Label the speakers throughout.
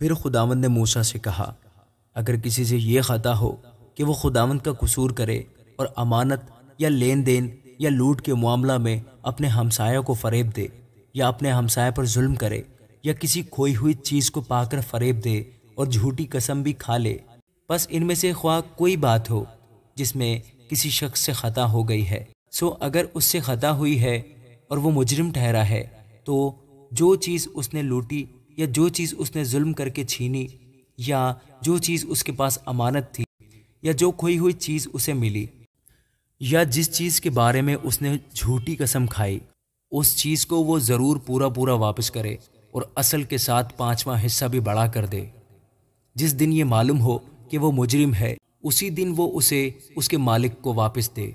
Speaker 1: फिर खुदावन ने मूसा से कहा अगर किसी से यह खता हो कि वह खुदावन का कसूर करे और अमानत या लेन देन या लूट के मामला में अपने हमसायों को फरेब दे या अपने हमसाय पर जुल्म करे या किसी खोई हुई चीज़ को पाकर फरेब दे और झूठी कसम भी खा ले बस इनमें से ख्वा कोई बात हो जिसमें किसी शख्स से ख़ता हो गई है सो अगर उससे ख़ता हुई है और वो मुजरिम ठहरा है तो जो चीज़ उसने लूटी या जो चीज़ उसने जुल्म करके छीनी या जो चीज़ उसके पास अमानत थी या जो खोई हुई चीज़ उसे मिली या जिस चीज़ के बारे में उसने झूठी कसम खाई उस चीज़ को वो ज़रूर पूरा पूरा वापस करे और असल के साथ पाँचवा हिस्सा भी बड़ा कर दे जिस दिन ये मालूम हो कि वो मुजरिम है उसी दिन वो उसे उसके मालिक को वापस दे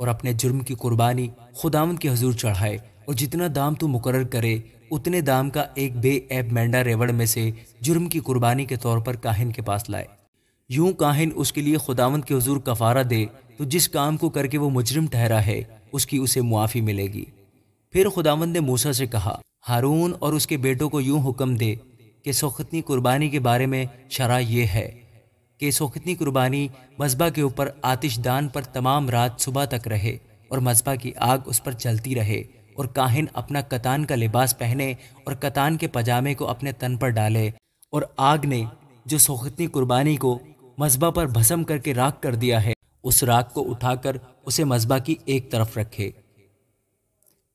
Speaker 1: और अपने जुर्म की कुर्बानी खुदावंद के हजूर चढ़ाए और जितना दाम तू मुकर करे उतने दाम का एक बेऐब मेंढा रेवड़ में से जुर्म की कुर्बानी के तौर पर काहिन के पास लाए यूं काहिन उसके लिए खुदावंत के हजूर कफारा दे तो जिस काम को करके वो मुजरिम ठहरा है उसकी उसे मुआफ़ी मिलेगी फिर खुदावंत ने मूसा से कहा हारून और उसके बेटों को यूं हुक्म दे कि सोखतनी कुर्बानी के बारे में शरा यह है कि सोखतनी कुर्बानी मजबा के ऊपर आतिशदान पर तमाम रात सुबह तक रहे और मजबा की आग उस पर चलती रहे और काहिन अपना कतान का लिबास पहने और कतान के पजामे को अपने तन पर डाले और आग ने जो सोखतनी कुर्बानी को मजबा पर भसम करके राख कर दिया है उस राख को उठाकर उसे मजबा की एक तरफ रखे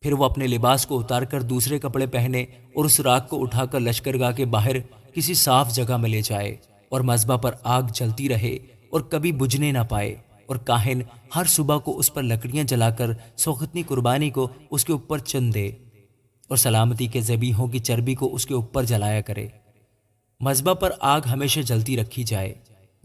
Speaker 1: फिर वो अपने लिबास को उतारकर दूसरे कपड़े पहने और उस राख को उठाकर लश्करगाह के बाहर किसी साफ जगह में ले जाए और मजबा पर आग जलती रहे और कभी बुझने ना पाए और काहिन हर सुबह को उस पर लकड़ियां जलाकर सौखतनी कुर्बानी को उसके ऊपर चुन दे और सलामती के जबीहों की चर्बी को उसके ऊपर जलाया करे मजबा पर आग हमेशा जलती रखी जाए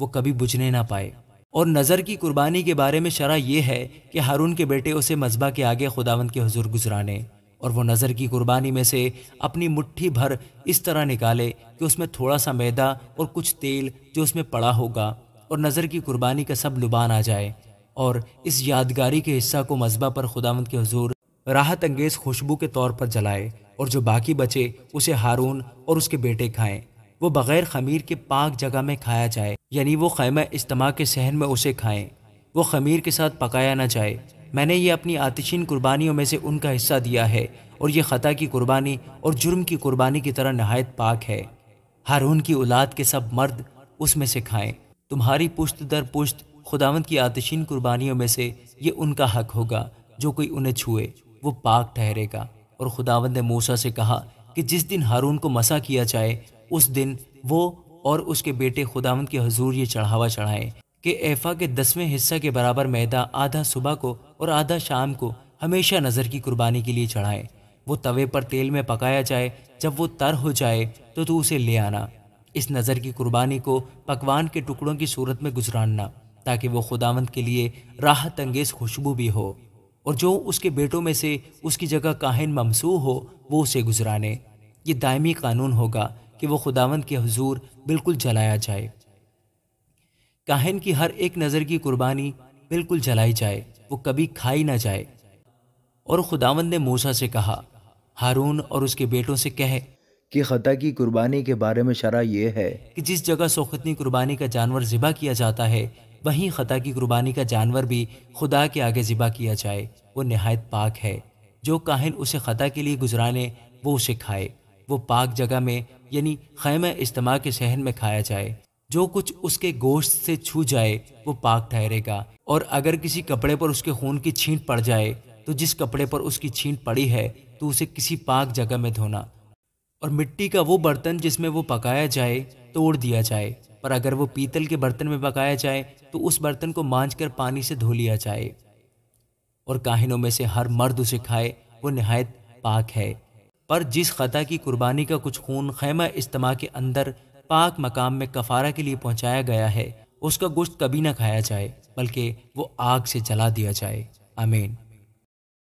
Speaker 1: वो कभी बुझने ना पाए और नज़र की कुर्बानी के बारे में शरा यह है कि हारून के बेटे उसे मजबा के आगे खुदावंद के हजूर गुजराने और वो नज़र की कुर्बानी में से अपनी मुट्ठी भर इस तरह निकाले कि उसमें थोड़ा सा मैदा और कुछ तेल जो उसमें पड़ा होगा और नज़र की कुर्बानी का सब लुबान आ जाए और इस यादगारी के हिस्सा को मजबा पर खुदावंद के हजूर राहत अंगेज़ खुशबू के तौर पर जलाए और जो बाकी बचे उसे हारून और उसके बेटे खाएं वो बग़ैर खमीर के पाक जगह में खाया जाए यानी वो खैमा इज्तम के सहन में उसे खाएं वो खमीर के साथ पकाया ना जाए मैंने ये अपनी आतिशीन कुर्बानियों में से उनका हिस्सा दिया है और ये ख़ता की कुर्बानी और जुर्म की कुर्बानी की तरह नहायत पाक है हारून की औलाद के सब मर्द उसमें से खाएं तुम्हारी पुश्त दर पुश्त खुदावंत की आतिशीन कुर्बानियों में से ये उनका हक होगा जो कोई उन्हें छुए वो पाक ठहरेगा और खुदावंद ने मूसा से कहा कि जिस दिन हारून को मसा किया जाए उस दिन वो और उसके बेटे खुदावंद के हजूर ये चढ़ावा चढ़ाएं कि एफा के दसवें हिस्सा के बराबर मैदा आधा सुबह को और आधा शाम को हमेशा नज़र की कुर्बानी के लिए चढ़ाए वो तवे पर तेल में पकाया जाए जब वो तर हो जाए तो तू उसे ले आना इस नज़र की कुर्बानी को पकवान के टुकड़ों की सूरत में गुजरानना ताकि वो खुदावंद के लिए राहत अंगेज खुशबू भी हो और जो उसके बेटों में से उसकी जगह काहिन ममसू हो वो उसे गुजराने ये दायमी कानून होगा कि वो खुदावंद के हजूर बिल्कुल जलाया जाए काहिन की हर एक नज़र की कुर्बानी बिल्कुल जलाई जाए वो कभी खाई ना जाए और खुदावंद ने मूसा से कहा हारून और उसके बेटों से कहे कि ख़ता की कुर्बानी के बारे में शरा यह है कि जिस जगह सोखतनी कुर्बानी का जानवर ज़िबा किया जाता है वहीं ख़ता की कुर्बानी का जानवर भी खुदा के आगे ज़िबा किया जाए वो नहायत पाक है जो काहिन उसे ख़ता के लिए गुजराने वो उसे खाए वो पाक जगह में यानी खैम इज्तम के सहन में खाया जाए जो कुछ उसके गोश्त से छू जाए वो पाक ठहरेगा और अगर किसी कपड़े पर उसके खून की छींट पड़ जाए तो जिस कपड़े पर उसकी छींट पड़ी है तो उसे किसी पाक जगह में धोना और मिट्टी का वो बर्तन जिसमें वो पकाया जाए तोड़ दिया जाए पर अगर वो पीतल के बर्तन में पकाया जाए तो उस बर्तन को मांझ कर पानी से धो लिया जाए और काहिनों में से हर मर्द उसे खाए वो नहायत पाक है पर जिस खता की कुर्बानी का कुछ खून खैमा इज्तम के अंदर पाक मकाम में कफारा के लिए पहुंचाया गया है उसका गोश्त कभी ना खाया जाए बल्कि वो आग से जला दिया जाए आमीन